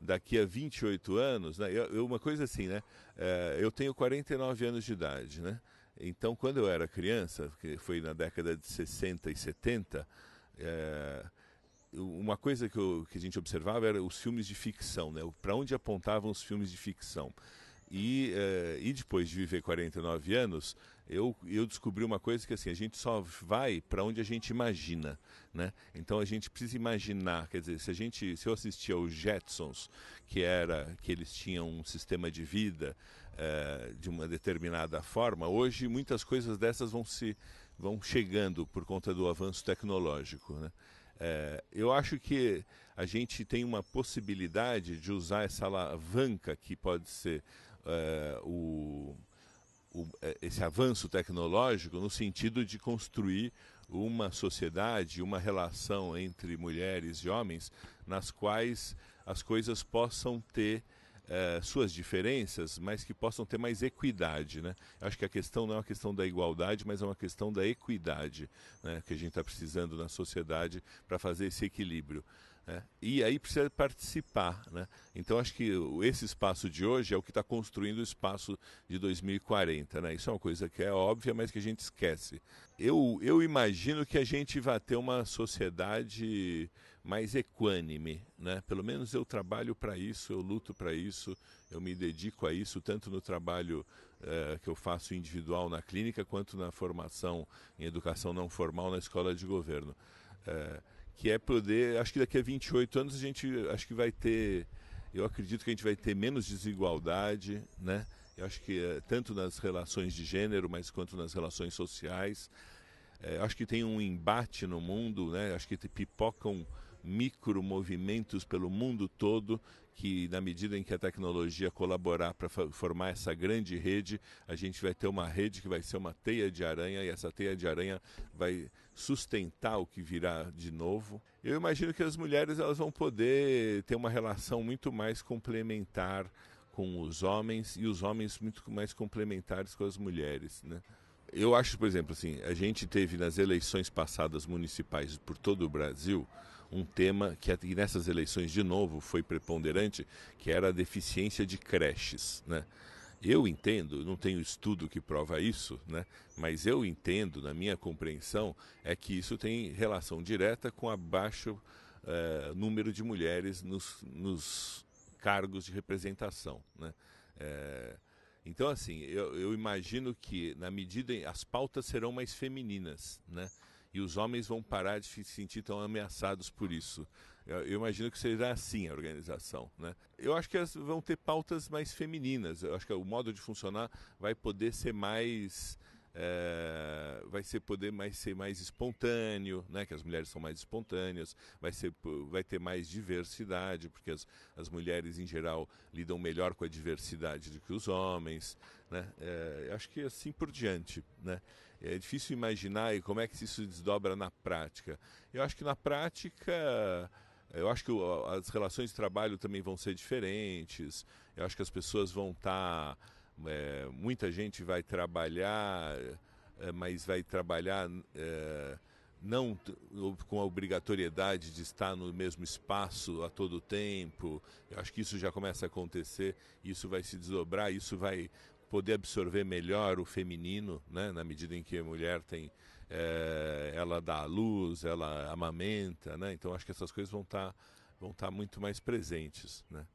Daqui a 28 anos, né, eu, eu, uma coisa assim, né? É, eu tenho 49 anos de idade, né? Então, quando eu era criança, que foi na década de 60 e 70, é, uma coisa que, eu, que, a gente observava era os filmes de ficção, né? Para onde apontavam os filmes de ficção? E, uh, e depois de viver 49 anos, eu, eu descobri uma coisa que assim, a gente só vai para onde a gente imagina. Né? Então a gente precisa imaginar, quer dizer, se a gente. Se eu assistia aos Jetsons, que era que eles tinham um sistema de vida uh, de uma determinada forma, hoje muitas coisas dessas vão se vão chegando por conta do avanço tecnológico. Né? É, eu acho que a gente tem uma possibilidade de usar essa alavanca que pode ser é, o, o, é, esse avanço tecnológico no sentido de construir uma sociedade, uma relação entre mulheres e homens nas quais as coisas possam ter é, suas diferenças, mas que possam ter mais equidade. Né? Acho que a questão não é uma questão da igualdade, mas é uma questão da equidade né, que a gente está precisando na sociedade para fazer esse equilíbrio. Né? E aí precisa participar. Né? Então, acho que esse espaço de hoje é o que está construindo o espaço de 2040. Né? Isso é uma coisa que é óbvia, mas que a gente esquece. Eu, eu imagino que a gente vai ter uma sociedade mais equânime. Né? Pelo menos eu trabalho para isso, eu luto para isso, eu me dedico a isso, tanto no trabalho eh, que eu faço individual na clínica, quanto na formação em educação não formal na escola de governo. Eh, que é poder, acho que daqui a 28 anos a gente acho que vai ter, eu acredito que a gente vai ter menos desigualdade, né? Eu acho que eh, tanto nas relações de gênero, mas quanto nas relações sociais. É, acho que tem um embate no mundo, né? Acho que pipocam micromovimentos pelo mundo todo que na medida em que a tecnologia colaborar para formar essa grande rede, a gente vai ter uma rede que vai ser uma teia de aranha e essa teia de aranha vai sustentar o que virá de novo. Eu imagino que as mulheres elas vão poder ter uma relação muito mais complementar com os homens e os homens muito mais complementares com as mulheres, né? Eu acho, por exemplo, assim, a gente teve nas eleições passadas municipais por todo o Brasil um tema que, nessas eleições de novo foi preponderante, que era a deficiência de creches, né? Eu entendo, não tenho estudo que prova isso, né? mas eu entendo, na minha compreensão, é que isso tem relação direta com a baixo eh, número de mulheres nos, nos cargos de representação. Né? É, então, assim, eu, eu, imagino que, na medida em, as pautas serão mais femininas, né? e os homens vão parar de se sentir tão ameaçados por isso. Eu, imagino que será assim a organização. Né? Eu acho que elas vão ter pautas mais femininas, eu acho que o modo de funcionar vai poder ser mais é, vai ser poder mais ser mais espontâneo, né? Que as mulheres são mais espontâneas, vai ser, vai ter mais diversidade, porque as, as mulheres em geral lidam melhor com a diversidade do que os homens, né? É, acho que é assim por diante, né? É difícil imaginar e como é que isso desdobra na prática. Eu acho que na prática eu acho que as relações de trabalho também vão ser diferentes. Eu acho que as pessoas vão estar tá é, muita gente vai trabalhar, é, mas vai trabalhar é, não com a obrigatoriedade de estar no mesmo espaço a todo tempo. Eu acho que isso já começa a acontecer, isso vai se desdobrar, isso vai poder absorver melhor o feminino, né? na medida em que a mulher tem, é, ela dá a luz, ela amamenta, né? Então acho que essas coisas vão estar tá, vão tá muito mais presentes, né?